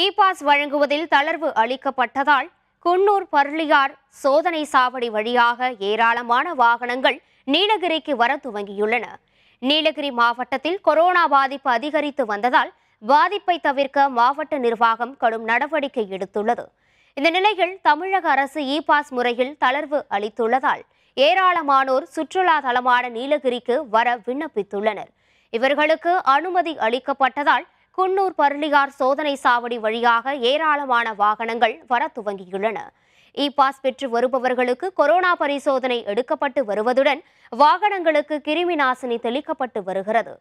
e pass வழங்குவதில் தளர்வு அளிக்கப்பட்டதால் குன்னூர் பர்லியார் சோதனை சாவடி வழியாக ஏராளமான வாகனங்கள் நீலகிரிக்கு வர துவங்கியுள்ளன நீலகிரி மாவட்டத்தில் கொரோனா பாதிப்பு அதிகரித்து வந்ததால் பாதிப்பை தவிர்க்க மாவட்ட நிர்வாகம் கடும் நடவடிக்கை எடுத்துள்ளது இந்த நிலையில் தமிழக அரசு இ பாஸ் முறையில் தளர்வு அளித்துள்ளதால் ஏராளமானோர் சுற்றுலா தலமான நீலகிரிக்கு வர விண்ணப்பித்துள்ளனர் இவர்களுக்கு அனுமதி அளிக்கப்பட்டதால் குன்னூர் பருளியார் சோதனை சாவடி வழியாக ஏராளமான வாகனங்கள் வர துவங்கியுள்ளன இ பாஸ் பெற்று வருபவர்களுக்கு கொரோனா பரிசோதனை எடுக்கப்பட்டு வருவதுடன் வாகனங்களுக்கு கிருமி நாசினி தெளிக்கப்பட்டு வருகிறது